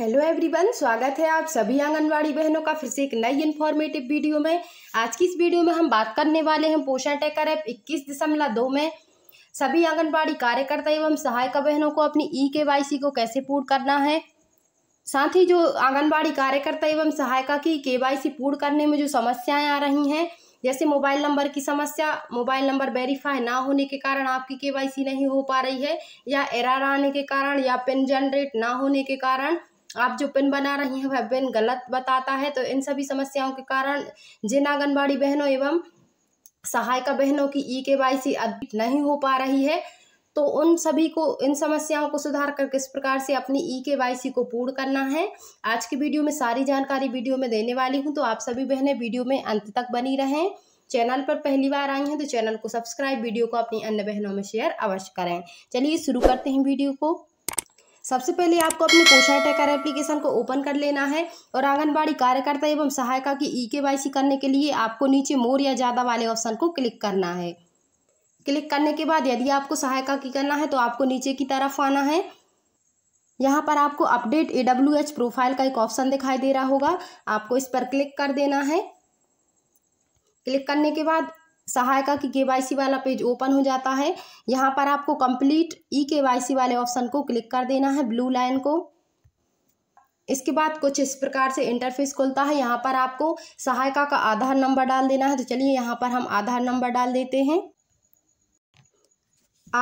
hello everyone स्वागत है आप सभी आंगनवाड़ी बहनों का फिर से एक नई इन्फॉर्मेटिव वीडियो में आज की इस वीडियो में हम बात करने वाले हैं पोषण टेकर ऐप इक्कीस दशमलव दो में सभी आंगनवाड़ी कार्यकर्ता एवं सहायिका बहनों को अपनी ई के वाई सी को कैसे पूर्ण करना है साथ ही जो आंगनबाड़ी कार्यकर्ता एवं सहायिका की के वाई सी पूर्ण करने में जो समस्याएँ आ रही हैं जैसे मोबाइल नंबर की समस्या मोबाइल नंबर वेरीफाई ना होने के कारण आपकी केवाईसी नहीं हो पा रही है या एरर आने के कारण या पिन जनरेट ना होने के कारण आप जो पिन बना रही हैं वह पिन गलत बताता है तो इन सभी समस्याओं के कारण जिन आंगनबाड़ी बहनों एवं सहायिका बहनों की ई के वाई सी नहीं हो पा रही है तो उन सभी को इन समस्याओं को सुधार कर किस प्रकार से अपनी ई के वाई सी को पूर्ण करना है आज की वीडियो में सारी जानकारी वीडियो में देने वाली हूँ तो आप सभी बहनें वीडियो में अंत तक बनी रहें चैनल पर पहली बार आई हैं तो चैनल को सब्सक्राइब वीडियो को अपनी अन्य बहनों में शेयर अवश्य करें चलिए शुरू करते हैं वीडियो को सबसे पहले आपको अपने पोषण टैकर एप्लीकेशन को ओपन कर लेना है और आंगनबाड़ी कार्यकर्ता एवं सहायिका की ई e के करने के लिए आपको नीचे मोर या ज़्यादा वाले ऑप्शन को क्लिक करना है क्लिक करने के बाद यदि आपको सहायिका की करना है तो आपको नीचे की तरफ आना है यहाँ पर आपको update A W H profile का एक ऑप्शन दिखाई दे रहा होगा आपको इस पर क्लिक कर देना है क्लिक करने के बाद सहायका की केवाईसी वाला पेज ओपन हो जाता है यहाँ पर आपको कंप्लीट ई केवाईसी वाले ऑप्शन को क्लिक कर देना है ब्लू लाइन को इसके बाद कुछ इस प्रकार से इंटरफेस खुलता है यहाँ पर आपको सहायका का आधार नंबर डाल देना है तो चलिए यहाँ पर हम आधार नंबर डाल देते हैं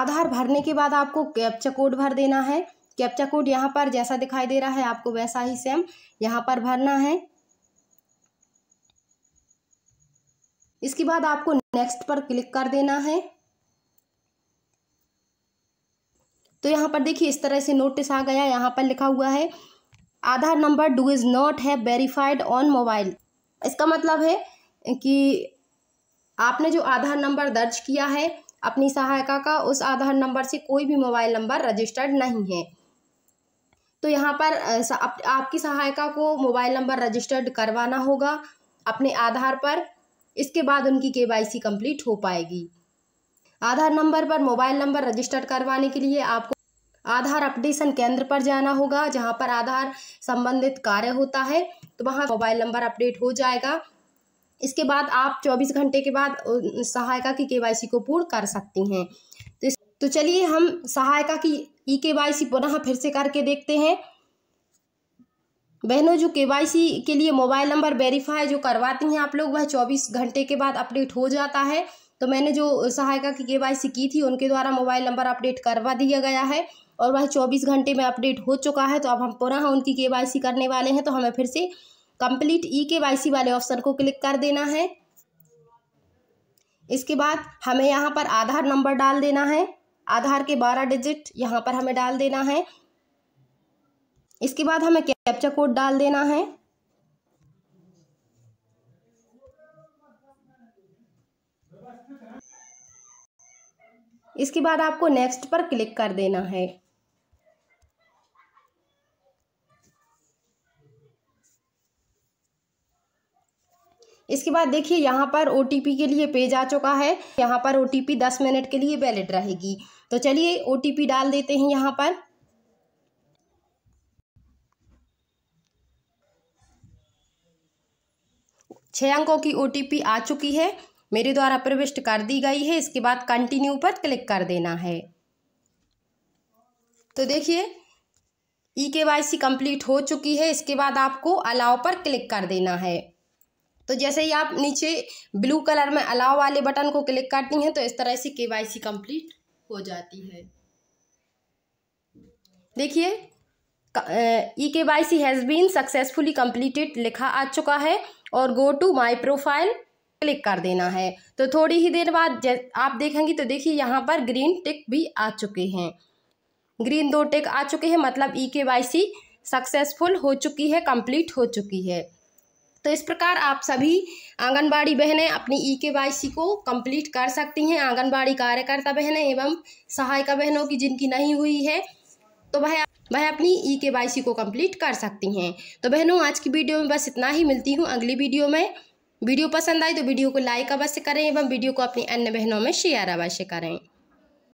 आधार भरने के बाद आपको कैप्चा कोड भर देना है कैप्चा कोड यहाँ पर जैसा दिखाई दे रहा है आपको वैसा ही सेम यहाँ पर भरना है इसके बाद आपको नेक्स्ट पर क्लिक कर देना है तो यहाँ पर देखिए इस तरह से नोटिस आ गया यहाँ पर लिखा हुआ है Aadhaar number do is not है वेरीफाइड ऑन मोबाइल इसका मतलब है कि आपने जो आधार नंबर दर्ज किया है अपनी सहायिका का उस आधार नंबर से कोई भी मोबाइल नंबर रजिस्टर्ड नहीं है तो यहाँ पर आप, आपकी सहायिका को मोबाइल नंबर रजिस्टर्ड करवाना होगा अपने आधार पर इसके बाद उनकी केवाईसी कंप्लीट हो पाएगी आधार नंबर पर मोबाइल नंबर रजिस्टर करवाने के लिए आपको आधार अपडेशन केंद्र पर जाना होगा जहां पर आधार संबंधित कार्य होता है तो वहां मोबाइल नंबर अपडेट हो जाएगा इसके बाद आप 24 घंटे के बाद सहायिका की केवाईसी को पूर्ण कर सकती हैं तो, तो चलिए हम सहायिका की ई केवाईसी पुनः फिर से करके देखते हैं बहनों जो के के लिए मोबाइल नंबर वेरीफाई जो करवाती हैं आप लोग वह चौबीस घंटे के बाद अपडेट हो जाता है तो मैंने जो सहायिका की के की थी उनके द्वारा मोबाइल नंबर अपडेट करवा दिया गया है और वह चौबीस घंटे में अपडेट हो चुका है तो अब हम पुनः उनकी के करने वाले हैं तो हमें फिर से कंप्लीट ई के वाले ऑप्शन को क्लिक कर देना है इसके बाद हमें यहाँ पर आधार नंबर डाल देना है आधार के बारह डिजिट यहाँ पर हमें डाल देना है इसके बाद हमें कैप्चा कोड डाल देना है इसके बाद आपको नेक्स्ट पर क्लिक कर देना है इसके बाद देखिए यहाँ पर ओ के लिए पेज आ चुका है यहाँ पर ओ टी पी दस मिनट के लिए वैलिड रहेगी तो चलिए ओ डाल देते हैं यहाँ पर छः अंकों की ओ आ चुकी है मेरे द्वारा प्रविष्ट कर दी गई है इसके बाद कंटिन्यू पर क्लिक कर देना है तो देखिए E K Y C complete हो चुकी है इसके बाद आपको अलाव पर क्लिक कर देना है तो जैसे ही आप नीचे ब्लू कलर में अलाव वाले बटन को क्लिक करती हैं तो इस तरह से के वाई सी कम्प्लीट हो जाती है देखिए E K Y C has been successfully completed लिखा आ चुका है और go to my profile click कर देना है तो थोड़ी ही देर बाद आप देखेंगे तो देखिए यहाँ पर ग्रीन टिक भी आ चुके हैं ग्रीन दो टिक आ चुके हैं मतलब ई के वाई सी सक्सेसफुल हो चुकी है कंप्लीट हो चुकी है तो इस प्रकार आप सभी आंगनबाड़ी बहनें अपनी ई के वाई सी को कंप्लीट कर सकती हैं आंगनबाड़ी कार्यकर्ता बहनें एवं सहायिका बहनों की जिनकी नहीं हुई है तो वह वह अपनी ई के वाई सी को कम्प्लीट कर सकती हैं तो बहनों आज की वीडियो में बस इतना ही मिलती हूँ अगली वीडियो में वीडियो पसंद आई तो वीडियो को लाइक अवश्य करें एवं वीडियो को अपनी अन्य बहनों में शेयर अवश्य करें